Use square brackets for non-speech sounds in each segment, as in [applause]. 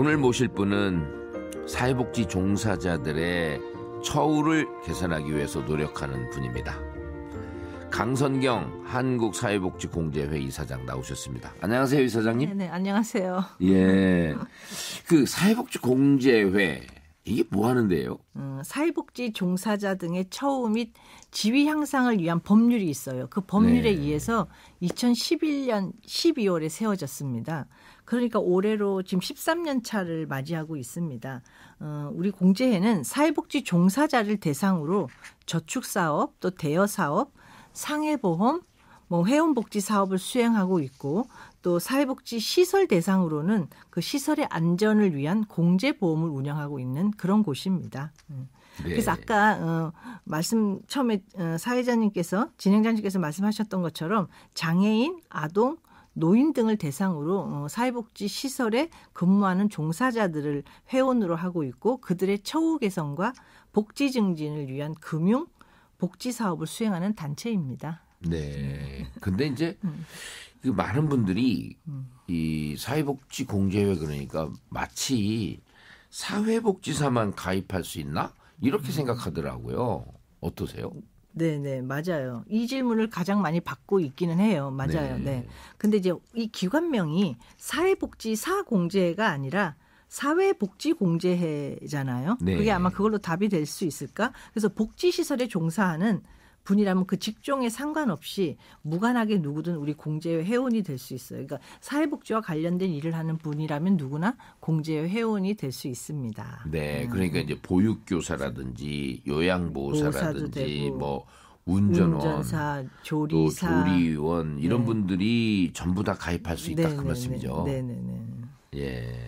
오늘 모실 분은 사회복지 종사자들의 처우를 개선하기 위해서 노력하는 분입니다. 강선경 한국사회복지공제회 이사장 나오셨습니다. 안녕하세요, 이사장님. 네, 네 안녕하세요. 예. 그 사회복지공제회 이게 뭐 하는데요? 음, 사회복지 종사자 등의 처우 및 지위 향상을 위한 법률이 있어요. 그 법률에 네. 의해서 2011년 12월에 세워졌습니다. 그러니까 올해로 지금 13년 차를 맞이하고 있습니다. 어, 우리 공제회는 사회복지 종사자를 대상으로 저축 사업, 또 대여 사업, 상해보험, 뭐 회원복지 사업을 수행하고 있고 또 사회복지 시설 대상으로는 그 시설의 안전을 위한 공제보험을 운영하고 있는 그런 곳입니다. 음. 네. 그래서 아까 어, 말씀 처음에 어, 사회자님께서 진행자님께서 말씀하셨던 것처럼 장애인, 아동, 노인 등을 대상으로 어, 사회복지 시설에 근무하는 종사자들을 회원으로 하고 있고 그들의 처우 개선과 복지 증진을 위한 금융 복지 사업을 수행하는 단체입니다. 네. [laughs] 근데 이제 음. 그 많은 분들이 음. 이 사회복지 공제회 그러니까 마치 사회복지사만 가입할 수 있나 이렇게 음. 생각하더라고요. 어떠세요? 네네 맞아요. 이 질문을 가장 많이 받고 있기는 해요. 맞아요. 네. 네. 근데 이제 이 기관명이 사회복지사공제가 아니라 사회복지공제회잖아요. 네. 그게 아마 그걸로 답이 될 수 있을까? 그래서 복지시설에 종사하는 분이라면 그 직종에 상관없이 무관하게 누구든 우리 공제회 회원이 될 수 있어요. 그러니까 사회복지와 관련된 일을 하는 분이라면 누구나 공제회 회원이 될 수 있습니다. 네, 음. 그러니까 음. 이제 보육교사라든지 요양보호사라든지 뭐 운전원, 운전사, 조리사, 조리원 이런 네. 분들이 전부 다 가입할 수 있다 네네네. 그 네, 네. 말씀이죠. 네네네. 네, 예.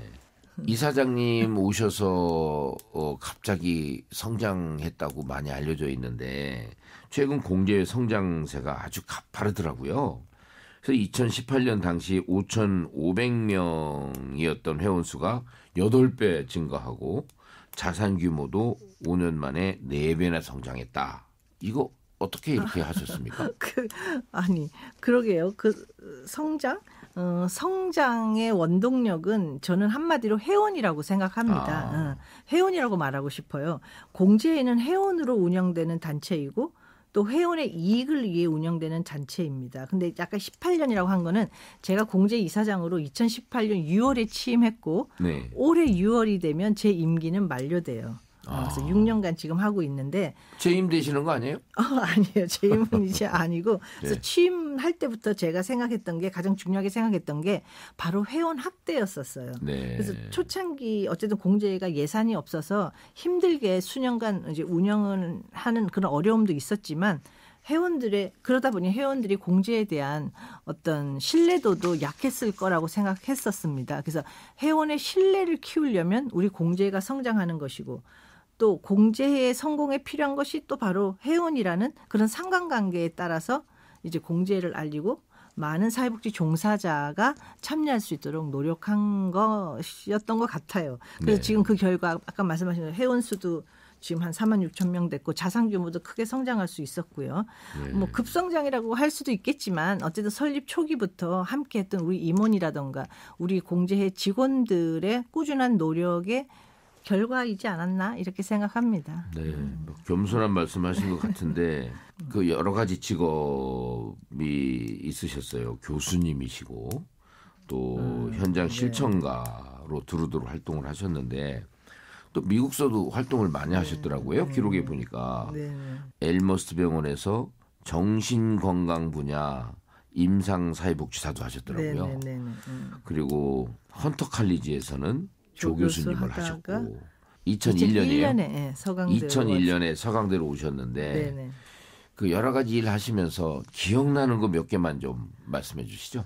이사장님 오셔서 어, 갑자기 성장했다고 많이 알려져 있는데 최근 공제 성장세가 아주 가파르더라고요. 그래서 2018년 당시 5,500명이었던 회원 수가 8배 증가하고 자산 규모도 5년 만에 4배나 성장했다. 이거 어떻게 이렇게 아, 하셨습니까? [laughs] 그, 아니, 그러게요. 그 성장? 어, 성장의 원동력은 저는 한마디로 회원이라고 생각합니다. 아. 어, 회원이라고 말하고 싶어요. 공제회는 회원으로 운영되는 단체이고 또 회원의 이익을 위해 운영되는 단체입니다. 근데 약간 18년이라고 한 거는 제가 공제 이사장으로 2018년 6월에 취임했고 네. 올해 6월이 되면 제 임기는 만료돼요. 아. 그래서 6년간 지금 하고 있는데 재임 되시는 거 아니에요? 어, [laughs] 아니에요. 재임은 이제 [laughs] 아니고 그래서 네. 취임할 때부터 제가 생각했던 게 가장 중요하게 생각했던 게 바로 회원 확대였었어요. 네. 그래서 초창기 어쨌든 공제가 예산이 없어서 힘들게 수년간 이제 운영을 하는 그런 어려움도 있었지만 회원들의 그러다 보니 회원들이 공제에 대한 어떤 신뢰도도 약했을 거라고 생각했었습니다. 그래서 회원의 신뢰를 키우려면 우리 공제가 성장하는 것이고 또 공제의 회 성공에 필요한 것이 또 바로 회원이라는 그런 상관관계에 따라서 이제 공제를 알리고 많은 사회복지 종사자가 참여할 수 있도록 노력한 것이었던 것 같아요. 그래서 네. 지금 그 결과 아까 말씀하신 대로 회원 수도 지금 한 4만 6천 명 됐고 자산 규모도 크게 성장할 수 있었고요. 네. 뭐 급성장이라고 할 수도 있겠지만 어쨌든 설립 초기부터 함께했던 우리 임원이라던가 우리 공제회 직원들의 꾸준한 노력에 결과이지 않았나 이렇게 생각합니다. 네, 뭐 겸손한 말씀하신 것 같은데 [laughs] 음. 그 여러 가지 직업이 있으셨어요. 교수님이시고 또 음, 현장 네. 실천가로 두루두루 활동을 하셨는데 또 미국서도 활동을 많이 네. 하셨더라고요. 네. 기록에 보니까 네. 엘머스트 병원에서 정신건강 분야 임상사회복지사도 하셨더라고요. 네. 네 음. 그리고 헌터 칼리지에서는 조교수님을 하셨고 2 0 0 1년에 2001년에 서강대로 2001년에 서강대로 오셨는데 네네. 그 여러 가지 일 하시면서 기억나는 거 몇 개만 좀 말씀해 주시죠.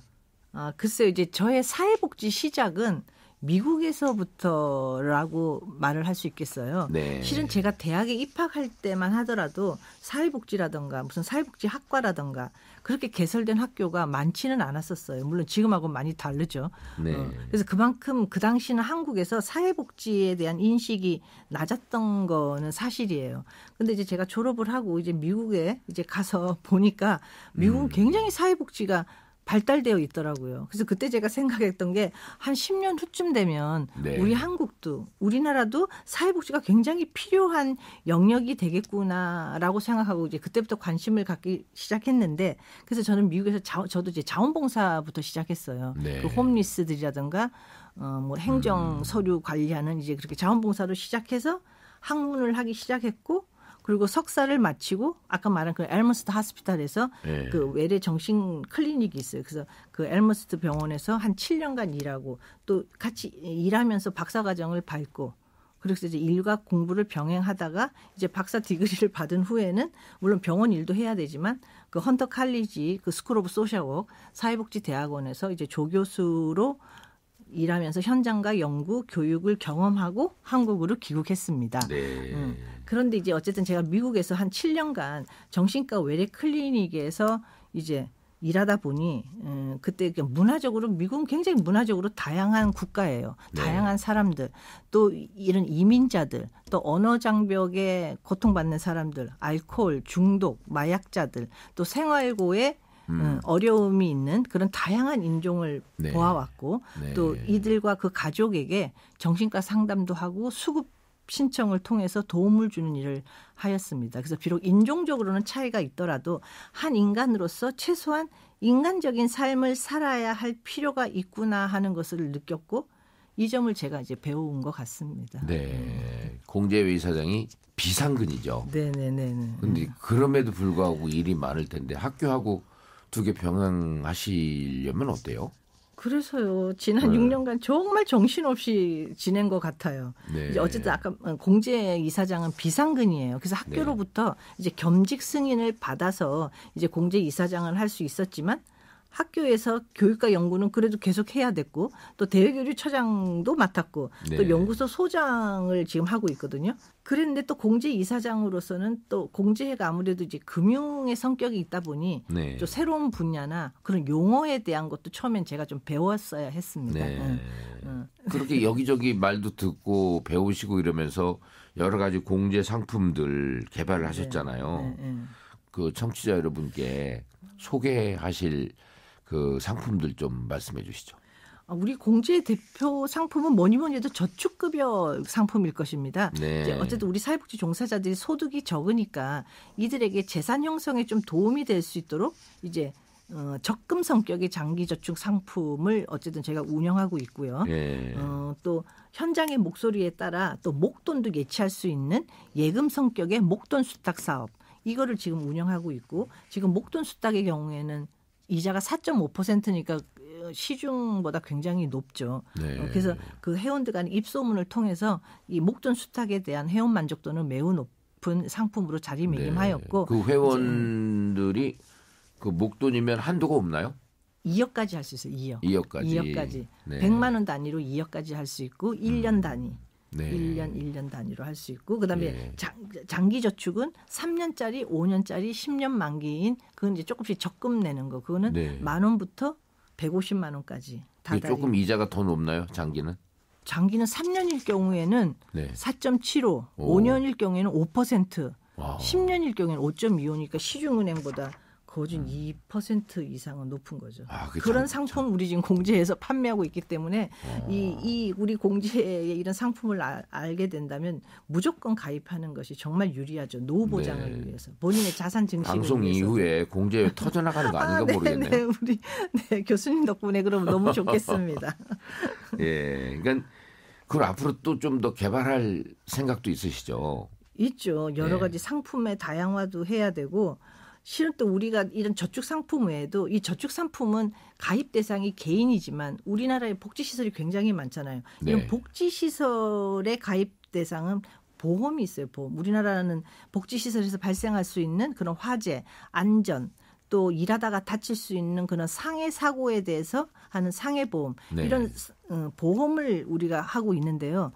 아, 글쎄요. 이제 저의 사회복지 시작은 미국에서부터라고 말을 할 수 있겠어요. 네. 실은 제가 대학에 입학할 때만 하더라도 사회복지라든가 무슨 사회복지 학과라든가 그렇게 개설된 학교가 많지는 않았었어요. 물론 지금하고 많이 다르죠. 네. 어, 그래서 그만큼 그 당시는 한국에서 사회복지에 대한 인식이 낮았던 거는 사실이에요. 근데 이제 제가 졸업을 하고 이제 미국에 이제 가서 [laughs] 보니까 미국은 음. 굉장히 사회복지가 발달되어 있더라고요. 그래서 그때 제가 생각했던 게 한 10년 후쯤 되면 네. 우리 한국도 우리나라도 사회복지가 굉장히 필요한 영역이 되겠구나라고 생각하고 이제 그때부터 관심을 갖기 시작했는데 그래서 저는 미국에서 자, 저도 이제 자원봉사부터 시작했어요. 네. 그 홈리스들이라든가 어뭐 행정 음. 서류 관리하는 이제 그렇게 자원봉사로 시작해서 학문을 하기 시작했고 그리고 석사를 마치고 아까 말한 그 엘머스트 하스피탈에서 예. 그 외래 정신 클리닉이 있어요. 그래서 그 엘머스트 병원에서 한 7년간 일하고 또 같이 일하면서 박사 과정을 밟고 그래서 이제 일과 공부를 병행하다가 이제 박사 디그리를 받은 후에는 물론 병원 일도 해야 되지만 그 헌터 칼리지 그 스쿨 오브 소셜 워 사회복지 대학원에서 이제 조교수로 일하면서 현장과 연구, 교육을 경험하고 한국으로 귀국했습니다. 네. 음. 그런데 이제 어쨌든 제가 미국에서 한 7년간 정신과 외래 클리닉에서 이제 일하다 보니 음, 그때 문화적으로 미국은 굉장히 문화적으로 다양한 국가예요. 네. 다양한 사람들 또 이런 이민자들 또 언어 장벽에 고통받는 사람들 알코올 중독 마약자들 또 생활고에 음. 어, 어려움이 있는 그런 다양한 인종을 네. 보아왔고 네. 또 이들과 그 가족에게 정신과 상담도 하고 수급 신청을 통해서 도움을 주는 일을 하였습니다. 그래서 비록 인종적으로는 차이가 있더라도 한 인간으로서 최소한 인간적인 삶을 살아야 할 필요가 있구나 하는 것을 느꼈고 이 점을 제가 이제 배운것 같습니다. 네. 음. 공제회 이사장이 비상근이죠. 네네네. 그런데 네, 네, 네. 음. 그럼에도 불구하고 일이 많을 텐데 학교하고 두개 병행하시려면 어때요? 그래서요. 지난 네. 6년간 정말 정신없이 지낸 것 같아요. 네. 이제 어쨌든 아까 공제 이사장은 비상근이에요. 그래서 학교로부터 네. 이제 겸직 승인을 받아서 이제 공제 이사장을 할 수 있었지만 학교에서 교육과 연구는 그래도 계속 해야 됐고 또 대외교류처장도 맡았고 네. 또 연구소 소장을 지금 하고 있거든요. 그랬는데 또공제 이사장으로서는 또공제회가 아무래도 이제 금융의 성격이 있다 보니 네. 좀 새로운 분야나 그런 용어에 대한 것도 처음엔 제가 좀 배웠어야 했습니다. 네. 응. 응. 그렇게 여기저기 말도 듣고 배우시고 이러면서 여러 가지 공제 상품들 개발을 네. 하셨잖아요. 네, 네. 그 청취자 여러분께 소개하실 그 상품들 좀 말씀해 주시죠. 아, 우리 공제 대표 상품은 뭐니 뭐니 해도 저축급여 상품일 것입니다. 네. 어쨌든 우리 사회복지 종사자들이 소득이 적으니까 이들에게 재산 형성에 좀 도움이 될 수 있도록 이제 어, 적금 성격의 장기 저축 상품을 어쨌든 제가 운영하고 있고요. 예. 어, 또 현장의 목소리에 따라 또 목돈도 예치할 수 있는 예금 성격의 목돈 수탁 사업 이거를 지금 운영하고 있고 지금 목돈 수탁의 경우에는 이자가 4.5%니까 어, 시중보다 굉장히 높죠. 네. 어, 그래서 그 회원들 간 입소문을 통해서 이 목돈 수탁에 대한 회원 만족도는 매우 높은 상품으로 자리매김하였고 네. 그 회원들이 그 목돈이면 한도가 없나요? 2억까지 할 수 있어요. 2억. 2억까지. 2억까지. 네. 100만 원 단위로 2억까지 할 수 있고 1년 단위. 네. 1년 1년 단위로 할 수 있고 그다음에 예. 장, 장기 저축은 3년짜리, 5년짜리, 10년 만기인 그건 이제 조금씩 적금 내는 거. 그거는 네. 만 원부터 150만 원까지 다 조금 이자가 더 높나요? 장기는? 장기는 3년일 경우에는 네. 4.75, 오. 5년일 경우에는 5%, 와. 10년일 경우에는 5.25니까 시중은행보다 거진 음. 2% 이상은 높은 거죠. 아, 그런 참, 상품 참. 우리 지금 공제해서 판매하고 있기 때문에 어. 이, 이 우리 공제에 이런 상품을 아, 알게 된다면 무조건 가입하는 것이 정말 유리하죠. 노후 네. 보장을 네. 위해서 본인의 자산 증식 방송 위해서. 이후에 공제 [laughs] 터져나가는 거 아닌가 아, 네, 네 모르겠네요. 네, 우리 네, 교수님 덕분에 그럼 너무 [laughs] 좋겠습니다. 예, 그러니까 그걸 앞으로 또 좀 더 개발할 생각도 있으시죠. 있죠. 여러 네. 가지 상품의 다양화도 해야 되고 실은 또 우리가 이런 저축 상품 외에도 이 저축 상품은 가입 대상이 개인이지만 우리나라에 복지 시설이 굉장히 많잖아요. 이런 네. 복지 시설에 가입 대상은 보험이 있어요. 보험. 우리나라는 복지 시설에서 발생할 수 있는 그런 화재, 안전, 또 일하다가 다칠 수 있는 그런 상해 사고에 대해서 하는 상해 보험 네. 이런 어, 보험을 우리가 하고 있는데요.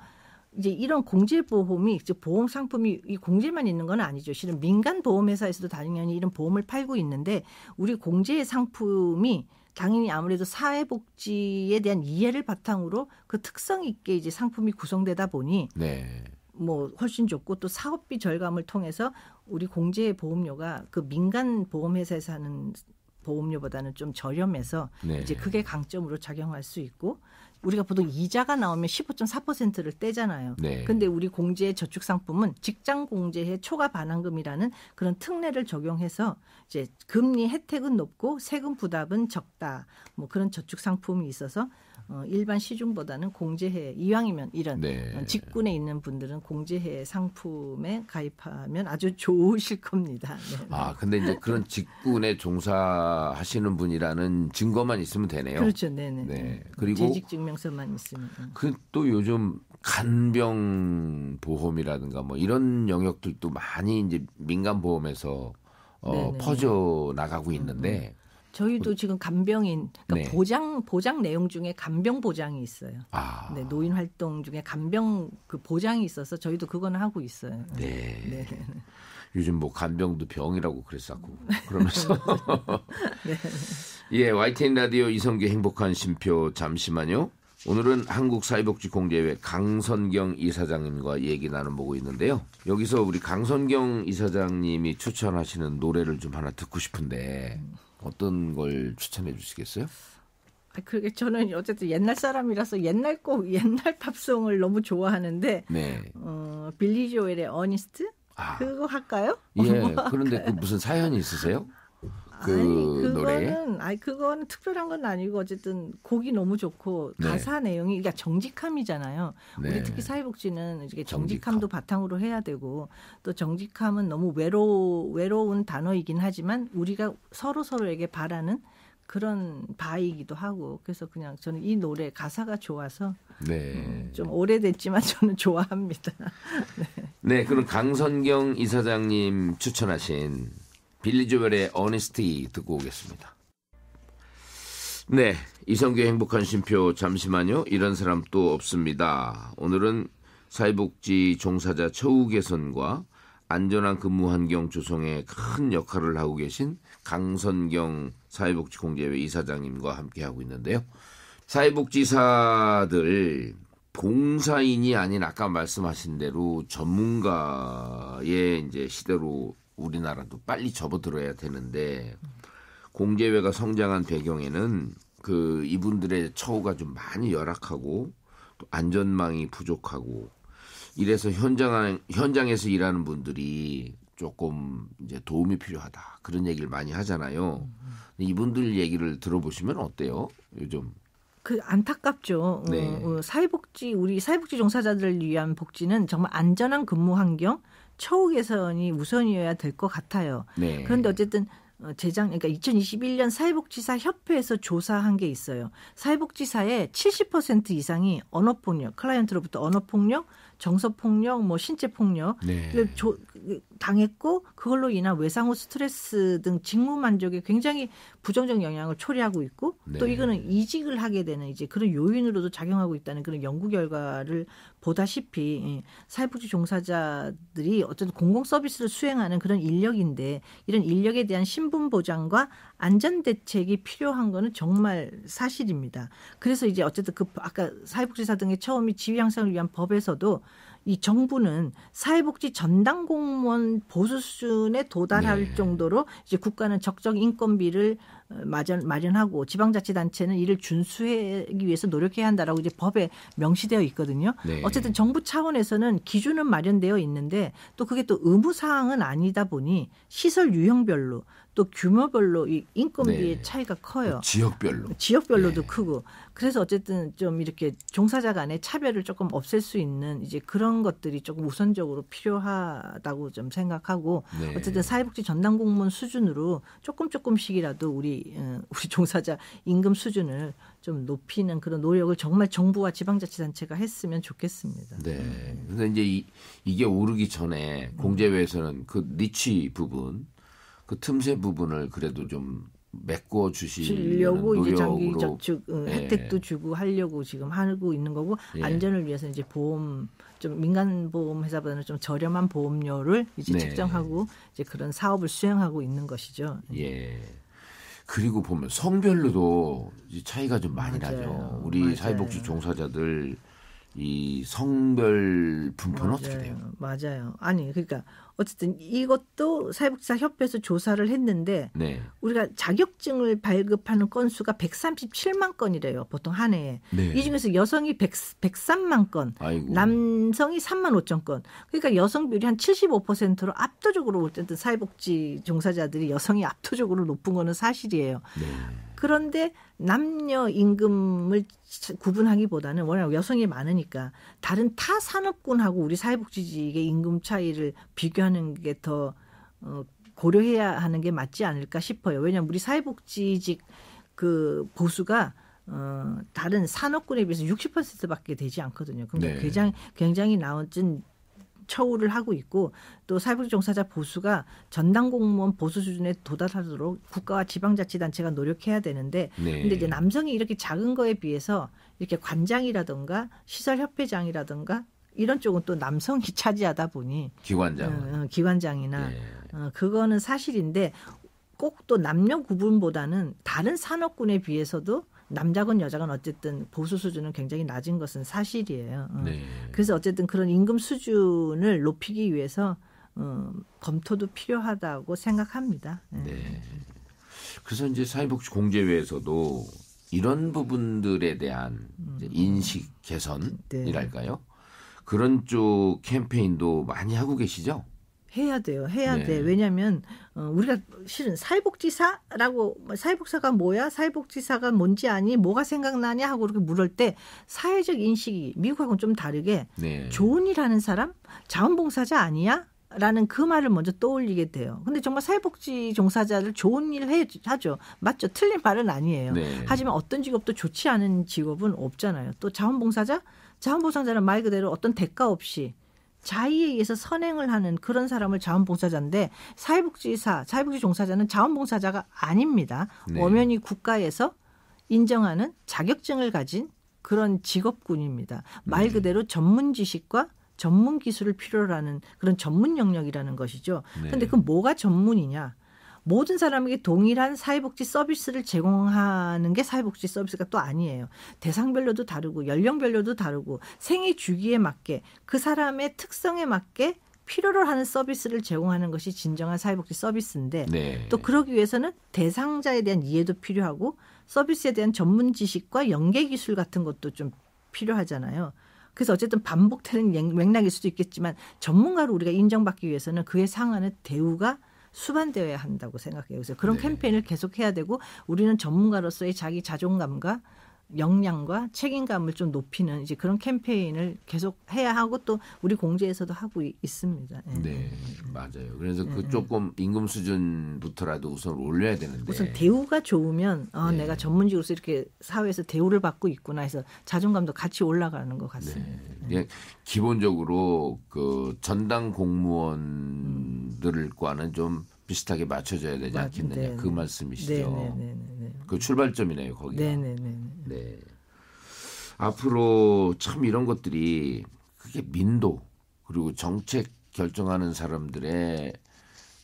이제 이런 공제 보험이 즉 보험 상품이 이 공제만 있는 건 아니죠. 실은 민간 보험 회사에서도 당연히 이런 보험을 팔고 있는데 우리 공제 상품이 당연히 아무래도 사회복지에 대한 이해를 바탕으로 그 특성 있게 이제 상품이 구성되다 보니 네. 뭐 훨씬 좋고 또 사업비 절감을 통해서 우리 공제 보험료가 그 민간 보험 회사에서 하는 보험료보다는 좀 저렴해서 네. 이제 그게 강점으로 작용할 수 있고 우리가 보통 이자가 나오면 15.4%를 떼잖아요. 네. 근데 우리 공제 의 저축 상품은 직장 공제의 초과 반환금이라는 그런 특례를 적용해서 이제 금리 혜택은 높고 세금 부담은 적다. 뭐 그런 저축 상품이 있어서 어, 일반 시중보다는 공제해 이왕이면 이런 네. 어, 직군에 있는 분들은 공제해 상품에 가입하면 아주 좋으실 겁니다. 네. 아 근데 이제 그런 직군에 종사하시는 분이라는 증거만 있으면 되네요. 그렇죠, 네네. 네, 네, 네. 네. 음, 그리고 재직 증명서만 있으면. 음. 그또 요즘 간병 보험이라든가 뭐 이런 영역들도 많이 이제 민간 보험에서 어, 퍼져 나가고 있는데 음, 저희도 지금 간병인 그러니까 네. 보장 보장 내용 중에 간병 보장이 있어요. 아. 네, 노인 활동 중에 간병 그 보장이 있어서 저희도 그건 하고 있어요. 네. 네. 네. 요즘 뭐 간병도 병이라고 그랬었고 그러면서 [laughs] 네. 예 YTN 라디오 이성규 행복한 심표 잠시만요. 오늘은 한국사회복지공제회 강선경 이사장님과 얘기 나눠보고 있는데요. 여기서 우리 강선경 이사장님이 추천하시는 노래를 좀 하나 듣고 싶은데 음. 어떤 걸 추천해 주시겠어요? 아, 그게 저는 어쨌든 옛날 사람이라서 옛날 곡 옛날 팝송을 너무 좋아하는데 네. 어, 빌리 조엘의 어니스트 아. 그거 할까요? 예. 그런데 그 무슨 사연이 있으세요? 그 아니, 그거는, 노래. 아니 그건 특별한 건 아니고 어쨌든 곡이 너무 좋고 네. 가사 내용이 그러니까 정직함이잖아요. 네. 우리 특히 사회복지는 이게 정직함도 정직함. 바탕으로 해야 되고 또 정직함은 너무 외로 외로운 단어이긴 하지만 우리가 서로 서로에게 바라는 그런 바이기도 하고 그래서 그냥 저는 이 노래 가사가 좋아서 네. 음, 좀 오래됐지만 [laughs] 저는 좋아합니다. [laughs] 네. 네, 그럼 강선경 이사장님 추천하신 빌리조엘의 어니스티 듣고 오겠습니다. 네, 이성규 행복한 심표 잠시만요. 이런 사람 또 없습니다. 오늘은 사회복지 종사자 처우 개선과 안전한 근무 환경 조성에 큰 역할을 하고 계신 강선경 사회복지공제회 이사장님과 함께 하고 있는데요. 사회복지사들 봉사인이 아닌 아까 말씀하신 대로 전문가의 이제 시대로 우리나라도 빨리 접어들어야 되는데 공제회가 성장한 배경에는 그 이분들의 처우가 좀 많이 열악하고 또 안전망이 부족하고 이래서 현장 현장에서 일하는 분들이 조금 이제 도움이 필요하다 그런 얘기를 많이 하잖아요. 이분들 얘기를 들어보시면 어때요? 요즘 그 안타깝죠. 어, 네. 어, 사회복지 우리 사회복지 종사자들을 위한 복지는 정말 안전한 근무 환경, 처우 개선이 우선이어야 될 것 같아요. 네. 그런데 어쨌든 재작 어, 그러니까 2021년 사회복지사 협회에서 조사한 게 있어요. 사회복지사의 70% 이상이 언어폭력, 클라이언트로부터 언어폭력, 정서 폭력, 뭐 신체 폭력 네. 당했고 그걸로 인한 외상 후 스트레스 등 직무 만족에 굉장히 부정적 영향을 초래하고 있고 네. 또 이거는 이직을 하게 되는 이제 그런 요인으로도 작용하고 있다는 그런 연구 결과를 보다시피 예, 사회복지 종사자들이 어쨌든 공공 서비스를 수행하는 그런 인력인데 이런 인력에 대한 신분 보장과 안전 대책이 필요한 거는 정말 사실입니다. 그래서 이제 어쨌든 그 아까 사회복지사 등의 처음이 지위 향상을 위한 법에서도 이 정부는 사회복지 전당 공무원 보수 수준에 도달할 네. 정도로 이제 국가는 적정 인건비를 마련 마련하고 지방자치단체는 이를 준수하기 위해서 노력해야 한다라고 이제 법에 명시되어 있거든요. 네. 어쨌든 정부 차원에서는 기준은 마련되어 있는데 또 그게 또 의무 사항은 아니다 보니 시설 유형별로 또 규모별로 이 인건비의 네. 차이가 커요. 그 지역별로. 지역별로도 네. 크고. 그래서 어쨌든 좀 이렇게 종사자 간의 차별을 조금 없앨 수 있는 이제 그런 것들이 조금 우선적으로 필요하다고 좀 생각하고 네. 어쨌든 사회복지 전담 공무원 수준으로 조금 조금씩이라도 우리 예, 우리 종사자 임금 수준을 좀 높이는 그런 노력을 정말 정부와 지방자치단체가 했으면 좋겠습니다. 네. 근데 이제 이, 이게 오르기 전에 공제회에서는 그니치 부분, 그 틈새 부분을 그래도 좀 메꿔 주시려고 이제 장기 저축 예. 혜택도 주고 하려고 지금 하고 있는 거고 예. 안전을 위해서 이제 보험 좀 민간 보험 회사보다는 좀 저렴한 보험료를 이제 네. 책정하고 이제 그런 사업을 수행하고 있는 것이죠. 예. 그리고 보면 성별로도 차이가 좀 많이 맞아요. 나죠. 우리 맞아요. 사회복지 종사자들 이 성별 분포는 맞아요. 어떻게 돼요? 맞아요. 아니 그러니까 어쨌든 이것도 사회복지사 협회에서 조사를 했는데 네. 우리가 자격증을 발급하는 건수가 137만 건이래요. 보통 한 해에. 네. 이 중에서 여성이 100, 103만 건, 아이고. 남성이 3만 5천 건. 그러니까 여성 비율이 한 75%로 압도적으로 어때든 사회복지 종사자들이 여성이 압도적으로 높은 거는 사실이에요. 네. 그런데 남녀 임금을 구분하기보다는 워낙 여성이 많으니까 다른 타 산업군하고 우리 사회복지직의 임금 차이를 비교하는 게 더 어, 고려해야 하는 게 맞지 않을까 싶어요. 왜냐하면 우리 사회복지직 그 보수가 어, 다른 산업군에 비해서 60%밖에 되지 않거든요. 그럼 그러니까 네. 굉장히 굉장히 나은 처우를 하고 있고 또 사회복지 종사자 보수가 전당 공무원 보수 수준에 도달하도록 국가와 지방자치단체가 노력해야 되는데 네. 근데 이제 남성이 이렇게 작은 거에 비해서 이렇게 관장이라든가 시설 협회장이라든가 이런 쪽은 또 남성이 [laughs] 차지하다 보니 기관장 어, 어, 기관장이나 네. 어, 그거는 사실인데 꼭 또 남녀 구분보다는 다른 산업군에 비해서도 남자건 여자건 어쨌든 보수 수준은 굉장히 낮은 것은 사실이에요. 어. 네. 그래서 어쨌든 그런 임금 수준을 높이기 위해서 어, 검토도 필요하다고 생각합니다. 네. 네. 그래서 이제 사회복지 공제회에서도 이런 부분들에 대한 음. 인식 개선이랄까요? 네. 그런 쪽 캠페인도 많이 하고 계시죠? 해야 돼요. 해야 네. 돼. 왜냐하면 어, 우리가 실은 사회복지사라고 사회복사가 뭐야? 사회복지사가 뭔지 아니? 뭐가 생각나냐? 하고 이렇게 물을 때 사회적 인식이 미국하고는 좀 다르게 네. 좋은 일 하는 사람, 자원봉사자 아니야? 라는 그 말을 먼저 떠올리게 돼요. 근데 정말 사회복지 종사자를 좋은 일 해, 하죠. 맞죠. 틀린 말은 아니에요. 네. 하지만 어떤 직업도 좋지 않은 직업은 없잖아요. 또 자원봉사자? 자원봉사자는 말 그대로 어떤 대가 없이 자의에 의해서 선행을 하는 그런 사람을 자원봉사자인데 사회복지사, 사회복지 종사자는 자원봉사자가 아닙니다. 네. 엄연히 국가에서 인정하는 자격증을 가진 그런 직업군입니다. 말 네. 그대로 전문 지식과 전문 기술을 필요로 하는 그런 전문 영역이라는 것이죠. 네. 근데 그 뭐가 전문이냐? 모든 사람에게 동일한 사회복지 서비스를 제공하는 게 사회복지 서비스가 또 아니에요. 대상별로도 다르고 연령별로도 다르고 생애 주기에 맞게 그 사람의 특성에 맞게 필요로 하는 서비스를 제공하는 것이 진정한 사회복지 서비스인데 네. 또 그러기 위해서는 대상자에 대한 이해도 필요하고 서비스에 대한 전문 지식과 연계 기술 같은 것도 좀 필요하잖아요. 그래서 어쨌든 반복되는 맥락일 수도 있겠지만 전문가로 우리가 인정받기 위해서는 그의 상하는 대우가 수반되어야 한다고 생각해요. 그래서 그런 네. 캠페인을 계속해야 되고 우리는 전문가로서의 자기 자존감과 역량과 책임감을 좀 높이는 이제 그런 캠페인을 계속 해야 하고 또 우리 공제에서도 하고 있습니다. 네, 네 맞아요. 그래서 네. 그 예, 예. 조금 임금 수준부터라도 우선 올려야 되는데 우선 대우가 좋으면 어, 네. 내가 전문직으로서 이렇게 사회에서 대우를 받고 있구나 해서 자존감도 같이 올라가는 것 같습니다. 네. 기본적으로 그 전당 공무원들과는 좀 비슷하게 맞춰져야 되지 않겠느냐 네. 그 네. 말씀이시죠. 네 네, 네, 네, 그 출발점이네요 거기가. 네, 앞으로 참 이런 것들이 그게 민도 그리고 정책 결정하는 사람들의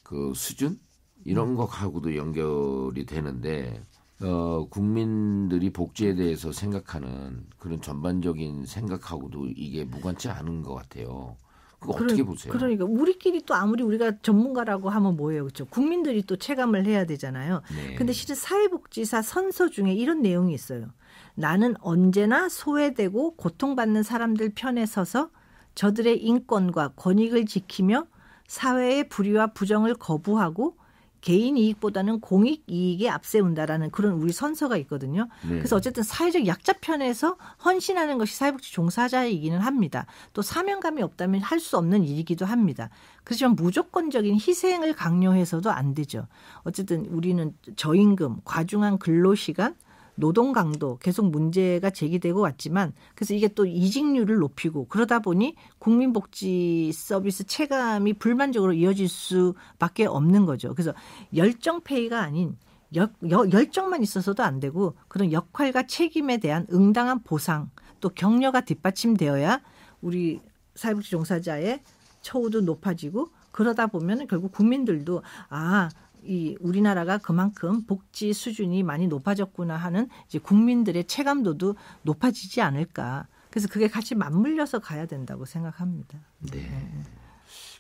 그 수준 이런 음. 것하고도 연결이 되는데 어, 국민들이 복지에 대해서 생각하는 그런 전반적인 생각하고도 이게 무관치 않은 것 같아요. 그거 그러, 어떻게 보세요? 그러니까 우리끼리 또 아무리 우리가 전문가라고 하면 뭐예요, 그렇죠? 국민들이 또 체감을 해야 되잖아요. 네. 근데 실은 사회복지사 선서 중에 이런 내용이 있어요. 나는 언제나 소외되고 고통받는 사람들 편에 서서 저들의 인권과 권익을 지키며 사회의 불의와 부정을 거부하고 개인 이익보다는 공익 이익에 앞세운다라는 그런 우리 선서가 있거든요. 네. 그래서 어쨌든 사회적 약자 편에서 헌신하는 것이 사회복지 종사자이기는 합니다. 또 사명감이 없다면 할 수 없는 일이기도 합니다. 그렇지만 무조건적인 희생을 강요해서도 안 되죠. 어쨌든 우리는 저임금, 과중한 근로시간, 노동 강도 계속 문제가 제기되고 왔지만 그래서 이게 또 이직률을 높이고 그러다 보니 국민복지 서비스 체감이 불만적으로 이어질 수밖에 없는 거죠. 그래서 열정페이가 아닌 열, 열정만 있어서도 안 되고 그런 역할과 책임에 대한 응당한 보상 또 격려가 뒷받침되어야 우리 사회복지 종사자의 처우도 높아지고 그러다 보면 결국 국민들도 아이 우리나라가 그만큼 복지 수준이 많이 높아졌구나 하는 이제 국민들의 체감도도 높아지지 않을까. 그래서 그게 같이 맞물려서 가야 된다고 생각합니다. 네. 네.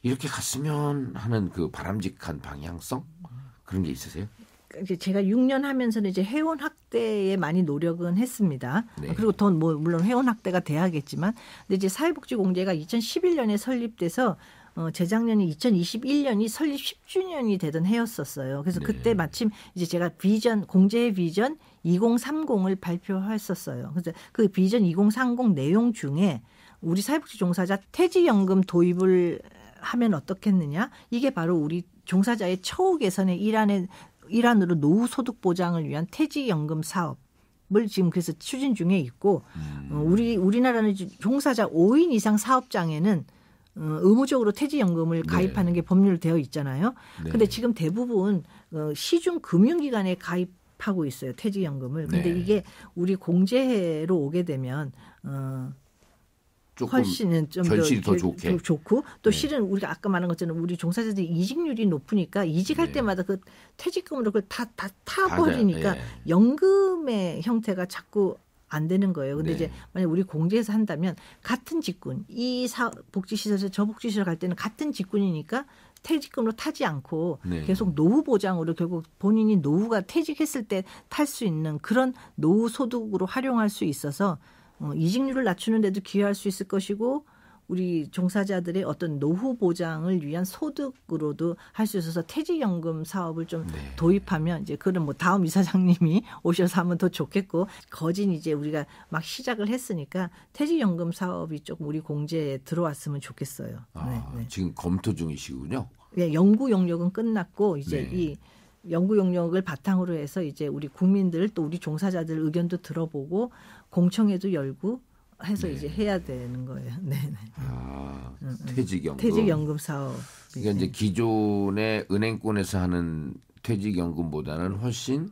이렇게 갔으면 하는 그 바람직한 방향성 그런 게 있으세요? 제가 6년 하면서는 이제 회원 학대에 많이 노력은 했습니다. 네. 그리고 더뭐 물론 회원 학대가 돼야겠지만 근데 이제 사회복지공제가 2011년에 설립돼서 어, 재작년이 2021년이 설립 10주년이 되던 해였었어요. 그래서 네. 그때 마침 이제 제가 비전 공제의 비전 2030을 발표했었어요. 그래서 그 비전 2030 내용 중에 우리 사회복지 종사자 퇴직연금 도입을 하면 어떻겠느냐? 이게 바로 우리 종사자의 처우 개선의 일환에 일환으로 노후 소득 보장을 위한 퇴직연금 사업 을 지금 그래서 추진 중에 있고 음. 어, 우리 우리나라는 종사자 5인 이상 사업장에는 어, 의무적으로 퇴직연금을 네. 가입하는 게 법률 되어 있잖아요. 네. 근데 지금 대부분 어, 시중 금융기관에 가입하고 있어요. 퇴직연금을. 근데 네. 이게 우리 공제로 오게 되면 어 훨씬은 좀 결실이 더, 더 좋게 좋고 또 네. 실은 우리가 아까 말한 것처럼 우리 종사자들이 이직률이 높으니까 이직할 네. 때마다 그 퇴직금으로 그걸 다다 타버리니까 네. 연금의 형태가 자꾸 안 되는 거예요. 근데 네. 이제 만약 우리 공제에서 한다면 같은 직군 이 사, 복지시설에서 저 복지시설 갈 때는 같은 직군이니까 퇴직금으로 타지 않고 네. 계속 노후 보장으로 결국 본인이 노후가 퇴직했을 때 탈 수 있는 그런 노후 소득으로 활용할 수 있어서 어, 이직률을 낮추는 데도 기여할 수 있을 것이고 우리 종사자들의 어떤 노후 보장을 위한 소득으로도 할 수 있어서 퇴직연금 사업을 좀 네. 도입하면 이제 그런 뭐 다음 이사장님이 [laughs] 오셔서 하면 더 좋겠고 거진 이제 우리가 막 시작을 했으니까 퇴직연금 사업이 조금 우리 공제에 들어왔으면 좋겠어요. 아, 네, 네. 지금 검토 중이시군요. 네, 연구 용역은 끝났고 이제 네. 이 연구 용역을 바탕으로 해서 이제 우리 국민들 또 우리 종사자들 의견도 들어보고 공청회도 열고 해서 네. 이제 해야 되는 거예요. [laughs] 네, 네. 아 음, 음. 퇴직연금. 퇴직연금 사업. 그러니까 이제 네. 기존의 은행권에서 하는 퇴직연금보다는 훨씬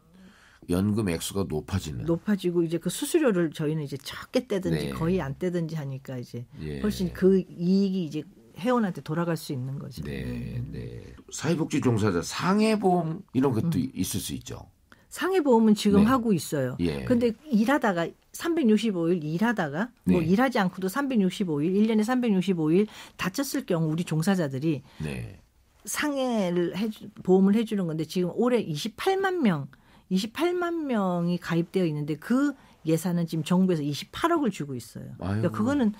연금 액수가 높아지는. 높아지고 이제 그 수수료를 저희는 이제 적게 떼든지 네. 거의 안 떼든지 하니까 이제 예. 훨씬 그 이익이 이제 회원한테 돌아갈 수 있는 거죠. 네, 음. 네. 사회복지 종사자 상해보험 이런 것도 음. 있을 수 있죠. 상해보험은 지금 네. 하고 있어요. 예. 근데 일하다가 365일 일하다가 뭐 네. 뭐 일하지 않고도 365일 1년에 365일 다쳤을 경우 우리 종사자들이 네. 상해를 해 보험을 해 주는 건데 지금 올해 28만 명 28만 명이 가입되어 있는데 그 예산은 지금 정부에서 28억을 주고 있어요. 그러니까 그거는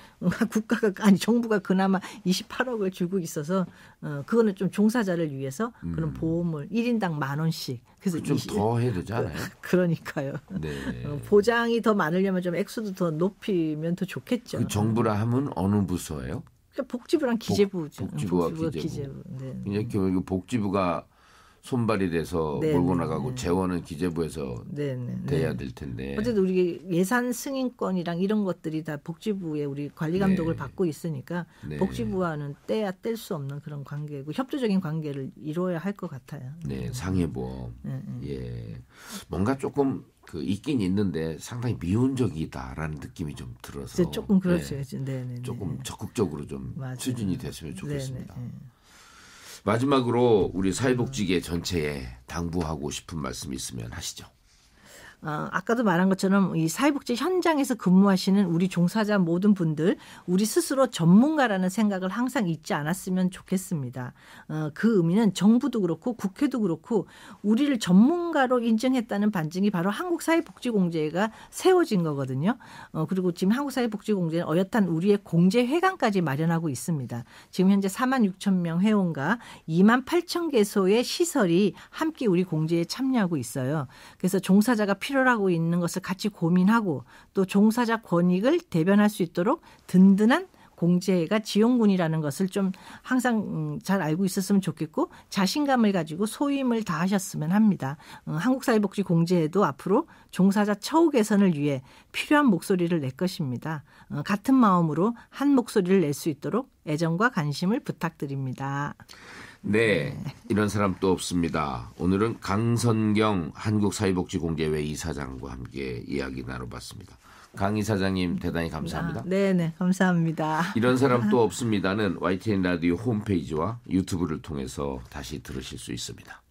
국가가 아니 정부가 그나마 28억을 주고 있어서 어 그거는 좀 종사자를 위해서 음. 그런 보험을 1인당 만 원씩 그래서 좀 더 해야 되잖아요. 그, [laughs] 그러니까요. 네. 어, 보장이 더 많으려면 좀 액수도 더 높이면 더 좋겠죠. 그 정부라 하면 어느 부서예요? 그러니까 복지부랑 기재부죠. 복, 지부와 복지부. 기재부. 네. 이제 결국 복지부가 손발이 돼서 네, 몰고 네, 나가고 네. 재원은 기재부에서 네, 네, 네, 돼야 될 텐데. 어쨌든 우리 예산 승인권이랑 이런 것들이 다 복지부에 우리 관리 감독을 받고 있으니까 복지부와는 떼야 뗄 수 없는 그런 관계고 협조적인 관계를 이루어야 할 것 같아요. 네, 상해보험. 예. 뭔가 조금 그 있긴 있는데 상당히 미온적이다라는 느낌이 좀 들어서 조금 그렇죠. 네. 조금 적극적으로 좀 맞아요. 추진이 됐으면 좋겠습니다. 마지막으로 우리 사회복지계 전체에 당부하고 싶은 말씀 있으면 하시죠. 어, 아까도 말한 것처럼 이 사회복지 현장에서 근무하시는 우리 종사자 모든 분들 우리 스스로 전문가라는 생각을 항상 잊지 않았으면 좋겠습니다. 어, 그 의미는 정부도 그렇고 국회도 그렇고 우리를 전문가로 인정했다는 반증이 바로 한국사회복지공제가 세워진 거거든요. 어, 그리고 지금 한국사회복지공제는 어엿한 우리의 공제 회관까지 마련하고 있습니다. 지금 현재 4만 6천 명 회원과 2만 8천 개소의 시설이 함께 우리 공제에 참여하고 있어요. 그래서 종사자가 필요 필요하고 있는 것을 같이 고민하고 또 종사자 권익을 대변할 수 있도록 든든한 공제가 지원군이라는 것을 좀 항상 음, 잘 알고 있었으면 좋겠고 자신감을 가지고 소임을 다하셨으면 합니다. 어, 한국사회복지 공제에도 앞으로 종사자 처우 개선을 위해 필요한 목소리를 낼 것입니다. 어, 같은 마음으로 한 목소리를 낼 수 있도록 애정과 관심을 부탁드립니다. 네, 이런 사람 또 없습니다. 오늘은 강선경 한국사회복지공제회 이사장과 함께 이야기 나눠봤습니다. 강 이사장님 대단히 감사합니다. 아, 네네 감사합니다. 이런 사람 또 없습니다는 YTN 라디오 홈페이지와 유튜브를 통해서 다시 들으실 수 있습니다.